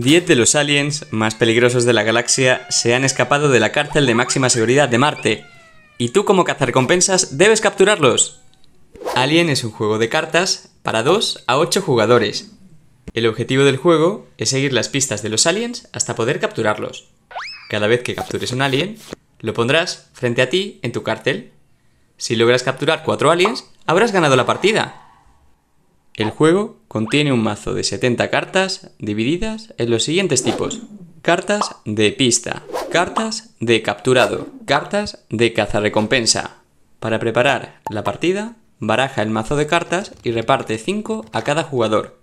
10 de los aliens más peligrosos de la galaxia se han escapado de la cárcel de máxima seguridad de Marte, y tú como cazarrecompensas debes capturarlos. Alien es un juego de cartas para 2 a 8 jugadores. El objetivo del juego es seguir las pistas de los aliens hasta poder capturarlos. Cada vez que captures un alien, lo pondrás frente a ti en tu cartel. Si logras capturar 4 aliens, habrás ganado la partida. El juego contiene un mazo de 70 cartas divididas en los siguientes tipos. Cartas de pista, cartas de capturado, cartas de cazarrecompensa. Para preparar la partida, baraja el mazo de cartas y reparte 5 a cada jugador.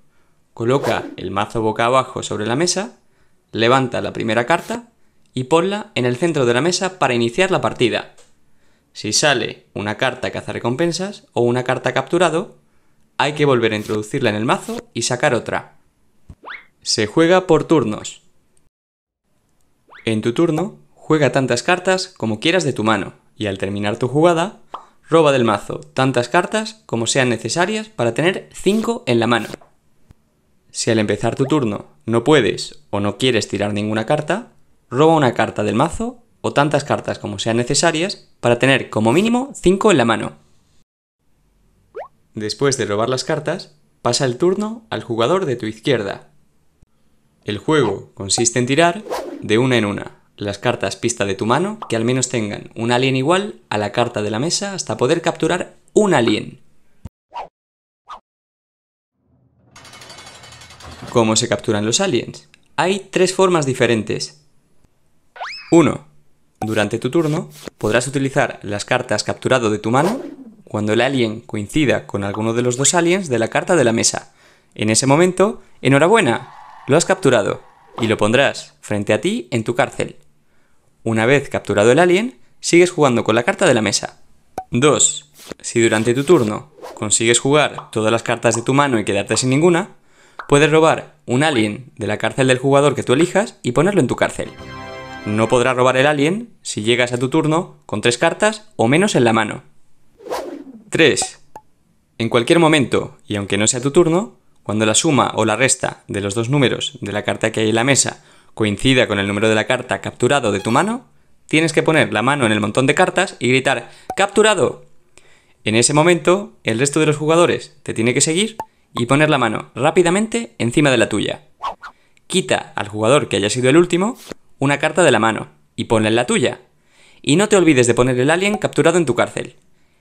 Coloca el mazo boca abajo sobre la mesa, levanta la primera carta y ponla en el centro de la mesa para iniciar la partida. Si sale una carta cazarrecompensas o una carta capturado, hay que volver a introducirla en el mazo y sacar otra. Se juega por turnos. En tu turno, juega tantas cartas como quieras de tu mano y al terminar tu jugada, roba del mazo tantas cartas como sean necesarias para tener 5 en la mano. Si al empezar tu turno no puedes o no quieres tirar ninguna carta, roba una carta del mazo o tantas cartas como sean necesarias para tener como mínimo 5 en la mano. Después de robar las cartas, pasa el turno al jugador de tu izquierda. El juego consiste en tirar de una en una las cartas pista de tu mano que al menos tengan un alien igual a la carta de la mesa hasta poder capturar un alien. ¿Cómo se capturan los aliens? Hay tres formas diferentes. 1. Durante tu turno podrás utilizar las cartas capturado de tu mano cuando el alien coincida con alguno de los dos aliens de la carta de la mesa. En ese momento, enhorabuena, lo has capturado y lo pondrás frente a ti en tu cárcel. Una vez capturado el alien, sigues jugando con la carta de la mesa. 2. Si durante tu turno consigues jugar todas las cartas de tu mano y quedarte sin ninguna, puedes robar un alien de la cárcel del jugador que tú elijas y ponerlo en tu cárcel. No podrás robar el alien si llegas a tu turno con tres cartas o menos en la mano. 3. En cualquier momento, y aunque no sea tu turno, cuando la suma o la resta de los dos números de la carta que hay en la mesa coincida con el número de la carta capturado de tu mano, tienes que poner la mano en el montón de cartas y gritar ¡Capturado! En ese momento, el resto de los jugadores te tiene que seguir y poner la mano rápidamente encima de la tuya. Quita al jugador que haya sido el último una carta de la mano y ponla en la tuya. Y no te olvides de poner el alien capturado en tu cárcel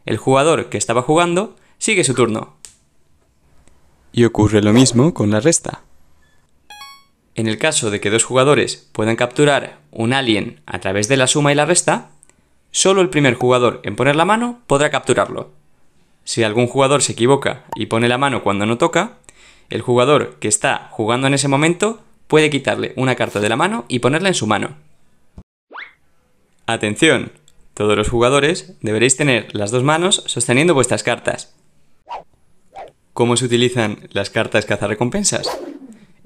el jugador que estaba jugando sigue su turno. Y ocurre lo mismo con la resta. En el caso de que dos jugadores puedan capturar un alien a través de la suma y la resta, solo el primer jugador en poner la mano podrá capturarlo. Si algún jugador se equivoca y pone la mano cuando no toca, el jugador que está jugando en ese momento puede quitarle una carta de la mano y ponerla en su mano. Atención, todos los jugadores deberéis tener las dos manos sosteniendo vuestras cartas. ¿Cómo se utilizan las cartas cazarrecompensas?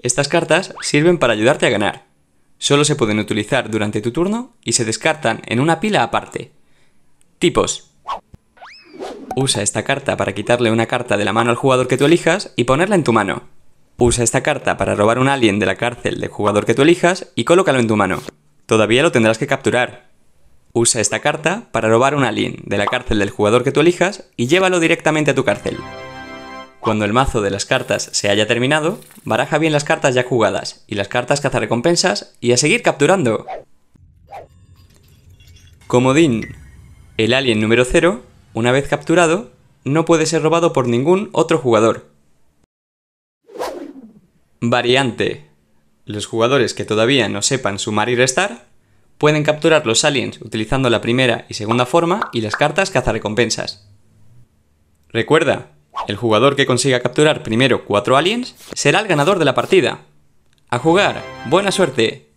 Estas cartas sirven para ayudarte a ganar. Solo se pueden utilizar durante tu turno y se descartan en una pila aparte. Tipos. Usa esta carta para quitarle una carta de la mano al jugador que tú elijas y ponerla en tu mano. Usa esta carta para robar un alien de la cárcel del jugador que tú elijas y colócalo en tu mano. Todavía lo tendrás que capturar, Usa esta carta para robar un alien de la cárcel del jugador que tú elijas y llévalo directamente a tu cárcel. Cuando el mazo de las cartas se haya terminado, baraja bien las cartas ya jugadas y las cartas recompensas y a seguir capturando. Comodín. El alien número 0, una vez capturado, no puede ser robado por ningún otro jugador. Variante. Los jugadores que todavía no sepan sumar y restar Pueden capturar los aliens utilizando la primera y segunda forma y las cartas recompensas. Recuerda, el jugador que consiga capturar primero cuatro aliens será el ganador de la partida. A jugar, buena suerte.